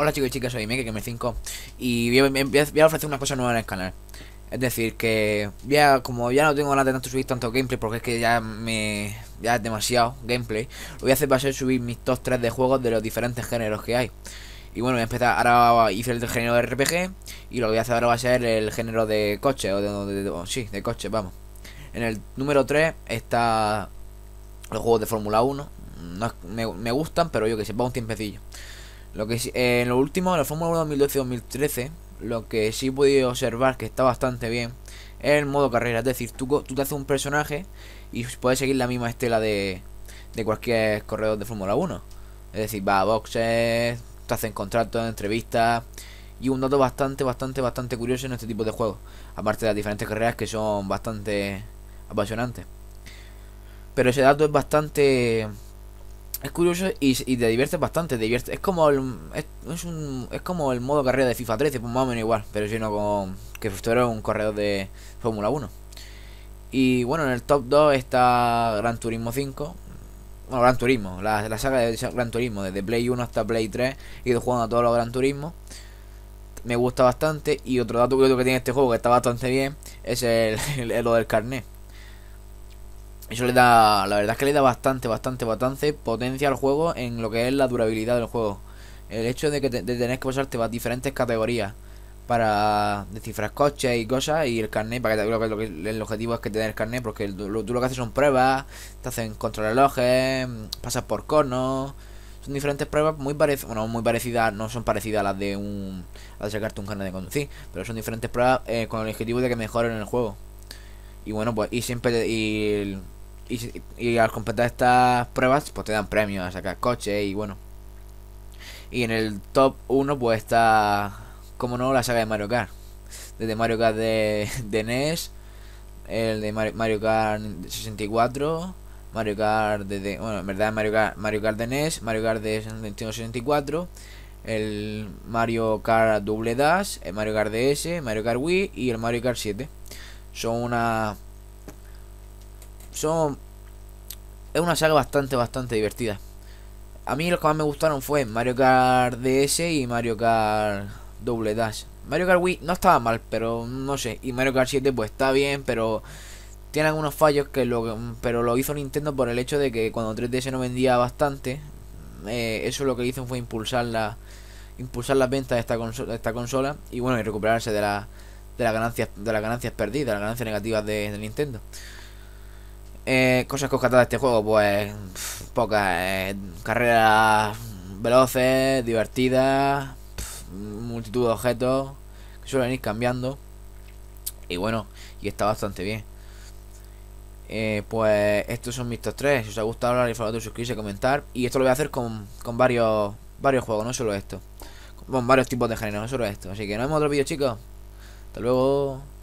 Hola chicos y chicas, soy Mike, me 5 y em, voy a, ofrecer una cosa nueva en el canal. Es decir, que ya como ya no tengo ganas de subir tanto gameplay porque es que ya me ya es demasiado gameplay, lo voy a hacer va a ser subir mis top 3 de juegos de los diferentes géneros que hay. Y bueno, voy a empezar, ahora hice el género de RPG y lo que voy a hacer ahora va a ser el género de coche, o de, sí, de coche, vamos. En el número 3 está los juegos de Fórmula 1, me, me gustan, pero yo que sé, va un tiempecillo. Lo que en lo último, en la Fórmula 1 2012-2013, lo que sí he podido observar que está bastante bien es el modo carrera. Es decir, tú, tú te haces un personaje y puedes seguir la misma estela de, de cualquier corredor de Fórmula 1. Es decir, va a boxes, te hacen contratos, entrevistas. Y un dato bastante, bastante, bastante curioso en este tipo de juegos. Aparte de las diferentes carreras que son bastante apasionantes. Pero ese dato es bastante es curioso y, y, te diviertes bastante, te Es como el, es, un, es como el modo carrera de FIFA 13, pues más o menos igual, pero si con que tú un corredor de Fórmula 1. Y bueno, en el top 2 está Gran Turismo 5. Bueno, Gran Turismo, la, la saga de Gran Turismo, desde Play 1 hasta Play 3, he ido jugando a todos los Gran Turismo. Me gusta bastante. Y otro dato curioso que tiene este juego, que está bastante bien, es lo del carnet eso le da, la verdad es que le da bastante, bastante, bastante potencia al juego en lo que es la durabilidad del juego. El hecho de que te, de que pasarte a diferentes categorías para descifrar coches y cosas y el carnet, para que, lo, que, el objetivo es que tener el carnet porque lo, tú lo que haces son pruebas, te hacen contrarrelojes, pasas por conos, son diferentes pruebas muy parecidas, bueno, muy parecidas, no son parecidas a las de un, a sacarte un carnet de conducir, pero son diferentes pruebas eh, con el objetivo de que mejoren el juego. Y bueno, pues, y siempre, y y, al completar estas pruebas, pues te dan premios a sacar coche y bueno. Y en el top 1 pues está, como no, la saga de Mario Kart. Desde Mario Kart de, de NES, el de Mario, Kart 64, Mario Kart de, bueno, en verdad Mario Kart, Mario de NES, Mario Kart de Nintendo 64, el Mario Kart Double Dash, el Mario Kart DS, Mario Kart Wii y el Mario Kart 7. Son una son es una saga bastante, bastante divertida. A mí lo que más me gustaron fue Mario Kart DS y Mario Kart Double Dash. Mario Kart Wii no estaba mal, pero no sé. Y Mario Kart 7 pues está bien, pero tiene algunos fallos que lo pero lo hizo Nintendo por el hecho de que cuando 3DS no vendía bastante, eh, eso lo que hizo fue impulsar la impulsar las ventas de esta consola, esta consola y bueno, y recuperarse de la de las ganancias de las ganancias perdidas, las ganancias negativas de Nintendo. Eh, cosas que os de este juego, pues pocas. Eh, carreras veloces, divertidas, multitud de objetos que suelen ir cambiando. Y bueno, y está bastante bien. Eh, pues estos son mis top 3. Si os ha gustado, al favor de suscribirse, comentar. Y esto lo voy a hacer con, con varios, varios juegos, no solo esto. Con, varios tipos de género, no solo esto. Así que nos vemos en otro vídeo, chicos. Hasta luego.